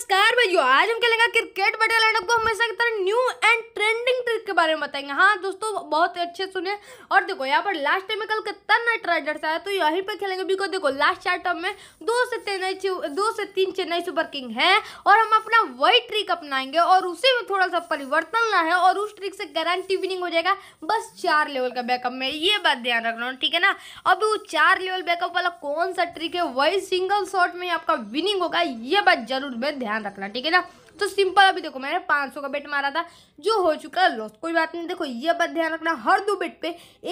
नमस्कार भाइयों आज हम खेलेंगे क्रिकेट बटे को हमेशा की तरह न्यू एंड ट्रेंडिंग इसके बारे में बताएंगे हाँ दोस्तों बहुत अच्छे सुने और देखो यहाँ पर लास्ट टाइम में कल कितना नाइट राइडर्स आया तो यहीं पर खेलेंगे बिकॉज देखो लास्ट चार टर्म में दो से चेन्नई दो से तीन चेन्नई सुपर किंग है और हम अपना वही ट्रिक अपनाएंगे और उसी में थोड़ा सा परिवर्तन है और उस ट्रिक से गारंटी विनिंग हो जाएगा बस चार लेवल का बैकअप में ये बात ध्यान रखना ठीक है ना अब वो चार लेवल बैकअप वाला कौन सा ट्रिक है वही सिंगल शॉट में आपका विनिंग होगा ये बात जरूर मैं ध्यान रखना ठीक है ना तो सिंपल अभी देखो मैंने पाँच का बेट मारा था जो हो चुका है लॉस कोई बात नहीं देखो ये बात ध्यान रखना हर दो बेट पे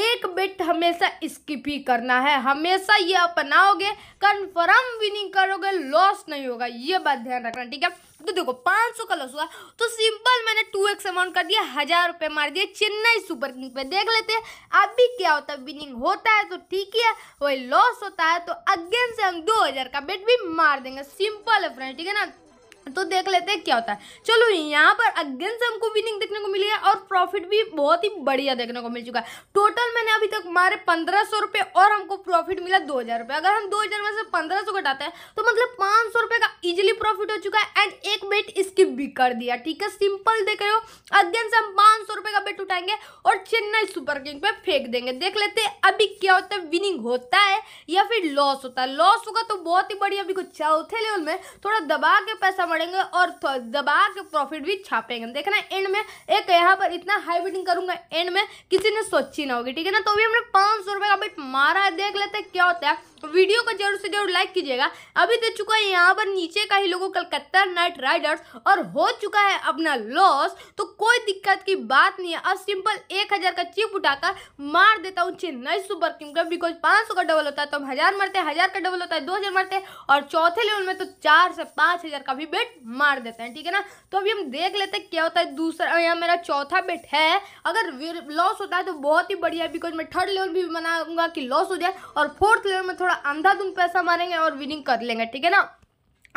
एक बेट हमेशा स्किप ही करना है हमेशा ये अपनाओगे कन्फर्म विनिंग करोगे लॉस नहीं होगा ये बात ध्यान रखना ठीक है तो देखो पाँच सौ का लॉस हुआ तो सिंपल मैंने टू एक्स अमाउंट कर दिया हजार रुपये मार दिए चेन्नई सुपर किंग पे देख लेते हैं अभी क्या होता है विनिंग होता है तो ठीक ही है वही लॉस होता है तो अगेन से हम दो हजार का बेट भी मार देंगे सिंपल है फ्रेंड ठीक है ना तो देख लेते हैं क्या होता है चलो यहाँ पर अगेन से हमको विनिंग देखने को मिली है और प्रॉफिट भी बहुत ही बढ़िया देखने को मिल चुका है टोटल मैंने अभी तक मारे पंद्रह सौ रुपये और हमको प्रॉफिट मिला दो हज़ार रुपये अगर हम दो हज़ार में से पंद्रह सौ घटाते हैं तो मतलब पाँच सौ रुपये का इजिली प्रॉफिट हो चुका है एंड एक बेट स्किप भी कर दिया ठीक है सिंपल देख रहे हो अध्ययन से हम पाँच सौ रुपये का बेट उठाएंगे और चेन्नई सुपर किंग पे फेंक देंगे देख लेते हैं अभी क्या होता है विनिंग होता है या फिर लॉस होता है लॉस होगा तो बहुत ही बढ़िया अभी कुछ चौथे लेवल में थोड़ा दबा के पैसा मरेंगे और दबा के प्रॉफिट भी छापेंगे देखना एंड में एक यहाँ पर इतना हाई बिटिंग करूंगा एंड में किसी ने सोची ना होगी ठीक है ना तो अभी हमने पाँच का बेट मारा है देख लेते हैं क्या होता है वीडियो को जरूर से जरूर लाइक कीजिएगा अभी दे चुका है यहाँ पर नीचे का ही लोगों कलकत्ता नाइट राइडर्स और हो चुका है अपना लॉस तो कोई दिक्कत की बात नहीं है अब सिंपल एक हज़ार का चिप उठाकर मार देता हूँ चेन्नई सुपर किंग का बिकॉज पाँच सौ का डबल होता है तो हम हज़ार मरते हैं हज़ार का डबल होता है दो हज़ार मरते हैं और चौथे लेवल में तो चार से पाँच हज़ार का भी बेट मार देते हैं ठीक है ना तो अभी हम देख लेते हैं क्या होता है दूसरा यहाँ मेरा चौथा बेट है अगर लॉस होता है तो बहुत ही बढ़िया बिकॉज मैं थर्ड लेवल भी बनाऊंगा कि लॉस हो जाए और फोर्थ लेवल में थोड़ा अंधाधुन पैसा मारेंगे और विनिंग कर लेंगे ठीक है ना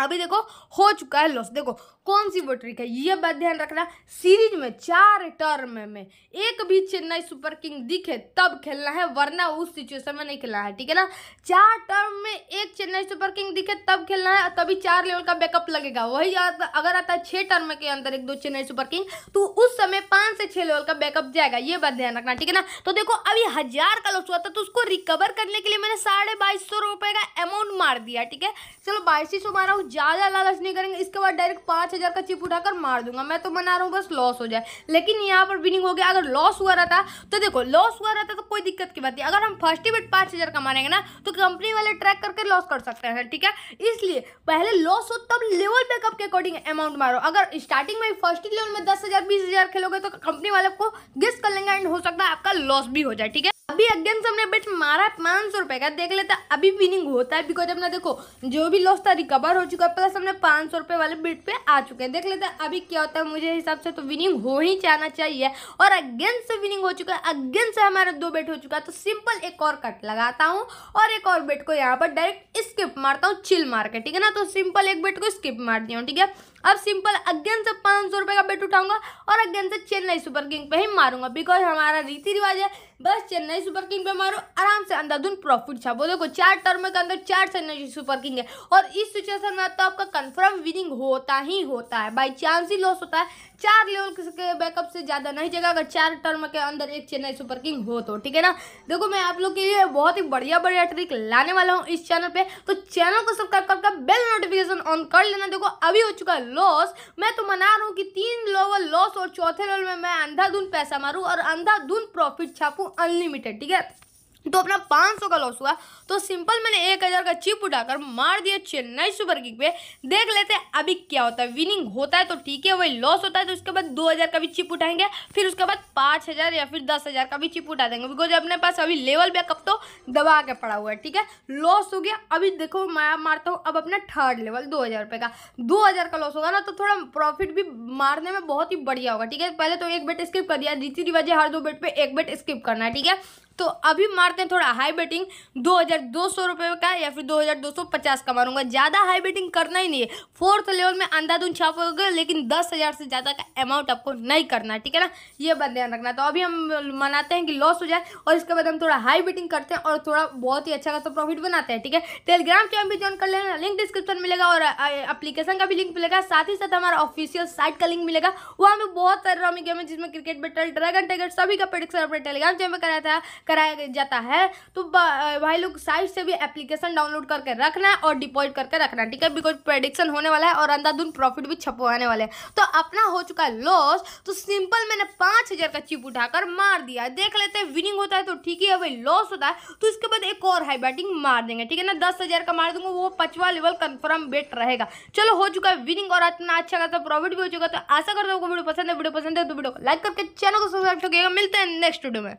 अभी देखो हो चुका है लॉस देखो कौन सी वो ट्रिक है ये बात ध्यान रखना सीरीज में चार टर्म में एक भी चेन्नई सुपर किंग दिखे तब खेलना है वरना उस सिचुएशन में नहीं खेलना है ठीक है ना चार टर्म में एक चेन्नई सुपर किंग दिखे तब खेलना है तभी चार लेवल का बैकअप लगेगा वही अगर आता है छः टर्म के अंदर एक दो चेन्नई सुपर किंग तो उस समय पाँच से छः लेवल का बैकअप जाएगा ये बात ध्यान रखना ठीक है ना तो देखो अभी हज़ार का लॉस हुआ था तो उसको रिकवर करने के लिए मैंने साढ़े बाईस का अमाउंट मार दिया ठीक है चलो बाईस सौ मारा ज़्यादा लालच नहीं करेंगे इसके बाद डायरेक्ट पांच हज़ार का चिप उठाकर मार दूंगा मैं तो मना रहा हूँ बस लॉस हो जाए लेकिन यहाँ पर विनिंग हो गया अगर लॉस हुआ रहता तो देखो लॉस हुआ रहता तो कोई दिक्कत की बात नहीं अगर हम फर्स्ट ही बेट हज़ार का मारेंगे ना तो कंपनी वाले ट्रैक करके लॉस कर सकते हैं ठीक है इसलिए पहले लॉस हो तब लेवल बैकअप के अकॉर्डिंग अमाउंट मारो अगर स्टार्टिंग में फर्स्ट लेवल में दस हज़ार बीस हज़ार खेलोगे तो कंपनी वाले आपको गिफ्ट कर लेंगे एंड हो सकता है आपका लॉस भी हो जाए ठीक है अभी अगेंस्ट हमने बेट मारा है पाँच सौ रुपए का देख लेता अभी विनिंग होता है बिकॉज अपना देखो जो भी लॉस था रिकवर हो चुका है प्लस हमने पाँच सौ रुपये वाले बिट पे आ चुके हैं देख लेते हैं अभी क्या होता है मुझे हिसाब से तो विनिंग हो ही जाना चाहिए और अगेंस्ट से विनिंग हो चुका है अगेंस्ट से हमारा दो बेट हो चुका है तो सिंपल एक और कट लगाता हूँ और एक और बेट को यहाँ पर डायरेक्ट स्किप मारता हूँ चिल मार के ठीक है ना तो सिंपल एक बेट को स्किप मार दिया हूँ ठीक है अब सिंपल अगेन से पाँच सौ रुपये का बेट उठाऊंगा और अगेन से चेन्नई सुपर किंग पे ही मारूंगा बिकॉज हमारा रीति रिवाज है बस चेन्नई आई सुपर किंग पे मारो आराम से अंधाधुन प्रॉफिट छा वो देखो चार टर्म के अंदर चार से सुपर किंग है और इस सिचुएशन में तो आपका कंफर्म विनिंग होता ही होता है बाई चांस ही लॉस होता है चार लेवल के बैकअप से ज़्यादा नहीं जगह अगर चार टर्म के अंदर एक चेन्नई सुपर किंग हो तो ठीक है ना देखो मैं आप लोग के लिए बहुत ही बढ़िया बढ़िया ट्रिक लाने वाला हूँ इस चैनल पे तो चैनल को सब्सक्राइब करके बेल नोटिफिकेशन ऑन कर लेना देखो अभी हो चुका है लॉस मैं तो मना रहा हूँ कि तीन लेवल लॉस और चौथे लेवल में मैं अंधाधुन पैसा मारूँ और अंधाधुन प्रॉफिट छापूँ अनलिमिटेड है ठीक है तो अपना 500 का लॉस हुआ तो सिंपल मैंने एक हज़ार का चिप उठाकर मार दिया चेन्नई सुपर किंग पे देख लेते हैं अभी क्या होता है विनिंग होता है तो ठीक है वही लॉस होता है तो उसके बाद 2000 का भी चिप उठाएंगे फिर उसके बाद 5000 या फिर 10000 का भी चिप उठा देंगे बिकॉज अपने पास अभी लेवल बैकअप तो दबा के पड़ा हुआ है ठीक है लॉस हो गया अभी देखो मैं मारता हूँ अब अपना थर्ड लेवल दो हज़ार का दो हज़ार का लॉस होगा ना तो थोड़ा प्रॉफिट भी मारने में बहुत ही बढ़िया होगा ठीक है पहले तो एक बेट स्किप कर दिया रीति रिवाजे हर दो बेट पर एक बेट स्किप करना है ठीक है तो अभी मारते हैं थोड़ा हाई बेटिंग दो हज़ार दो सौ रुपये का या फिर दो हज़ार दो सौ पचास का मारूंगा ज़्यादा हाई बेटिंग करना ही नहीं है फोर्थ लेवल में अंधाधुन छापोगे लेकिन दस हज़ार से ज़्यादा का अमाउंट आपको नहीं करना ठीक है ना ये बात ध्यान रखना तो अभी हम मनाते हैं कि लॉस हो जाए और इसके बाद हम थोड़ा हाई बेटिंग करते हैं और थोड़ा बहुत ही अच्छा खासा प्रॉफिट बनाते हैं ठीक है टेलीग्राम चैनल भी ज्वाइन कर लेना लिंक डिस्क्रिप्शन मिलेगा और अप्लीकेशन का भी लिंक मिलेगा साथ ही साथ हमारा ऑफिशियल साइट का लिंक मिलेगा वहाँ पर बहुत सारे रॉमी गेम है जिसमें क्रिकेट बेटल ड्रैगन टाइगर सभी का प्रडिक्शन अपने टेलीग्राम चैनल में कराया था कराया जाता है तो भाई लोग साइट से भी एप्लीकेशन डाउनलोड करके रखना और डिपॉजिट करके रखना ठीक है बिकॉज प्रेडिक्शन होने वाला है और अंधाधुन प्रॉफिट भी छपवाने वाले हैं तो अपना हो चुका लॉस तो सिंपल मैंने पाँच हज़ार का चिप उठाकर मार दिया देख लेते हैं विनिंग होता है तो ठीक ही है भाई लॉस होता है तो इसके बाद एक और हाई बैटिंग मार देंगे ठीक है ना दस हज़ार का मार दूंगा वो पचवा लेवल कन्फर्म बेट रहेगा चलो हो चुका है विनिंग और इतना अच्छा खासा प्रॉफिट भी हो चुका तो आशा करता हूँ वीडियो पसंद है वीडियो पसंद है तो वीडियो को लाइक करके चैनल को सब्सक्राइब करिएगा मिलते हैं नेक्स्ट वीडियो में